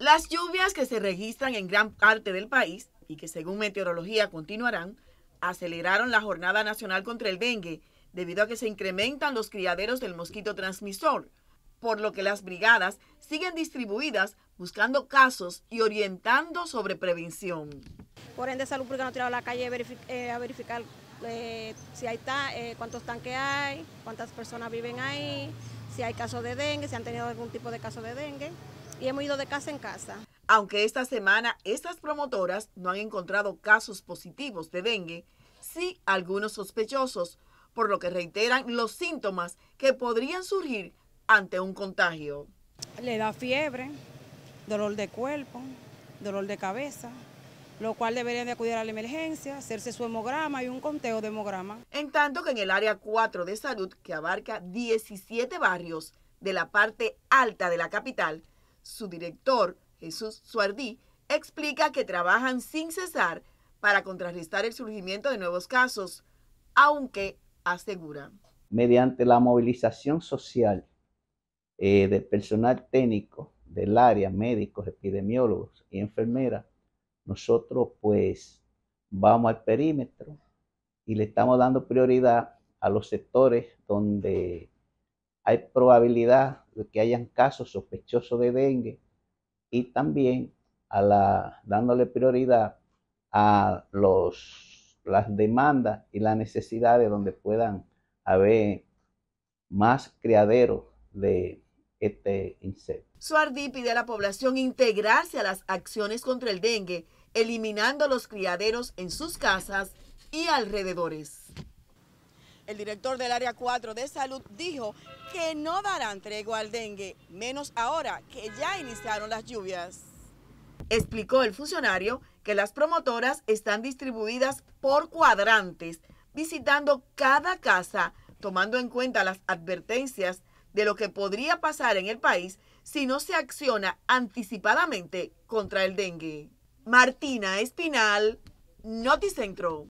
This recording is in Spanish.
Las lluvias que se registran en gran parte del país y que según meteorología continuarán, aceleraron la jornada nacional contra el dengue debido a que se incrementan los criaderos del mosquito transmisor, por lo que las brigadas siguen distribuidas buscando casos y orientando sobre prevención. Por ende, Salud Pública nos tirado a la calle a, eh, verificar eh, si está, eh, cuántos tanques hay, cuántas personas viven ahí, si hay casos de dengue, si han tenido algún tipo de caso de dengue y hemos ido de casa en casa. Aunque esta semana estas promotoras no han encontrado casos positivos de dengue, sí algunos sospechosos, por lo que reiteran los síntomas que podrían surgir ante un contagio. Le da fiebre, dolor de cuerpo, dolor de cabeza, lo cual deberían de acudir a la emergencia, hacerse su hemograma y un conteo de hemograma. En tanto que en el área 4 de salud, que abarca 17 barrios de la parte alta de la capital, su director, Jesús Suardí, explica que trabajan sin cesar para contrarrestar el surgimiento de nuevos casos, aunque asegura. Mediante la movilización social eh, del personal técnico del área, médicos, epidemiólogos y enfermeras, nosotros pues vamos al perímetro y le estamos dando prioridad a los sectores donde hay probabilidad de que hayan casos sospechosos de dengue y también a la, dándole prioridad a los, las demandas y las necesidades donde puedan haber más criaderos de este insecto. Suardí pide a la población integrarse a las acciones contra el dengue, eliminando los criaderos en sus casas y alrededores. El director del Área 4 de Salud dijo que no darán tregua al dengue, menos ahora que ya iniciaron las lluvias. Explicó el funcionario que las promotoras están distribuidas por cuadrantes, visitando cada casa, tomando en cuenta las advertencias de lo que podría pasar en el país si no se acciona anticipadamente contra el dengue. Martina Espinal, Noticentro.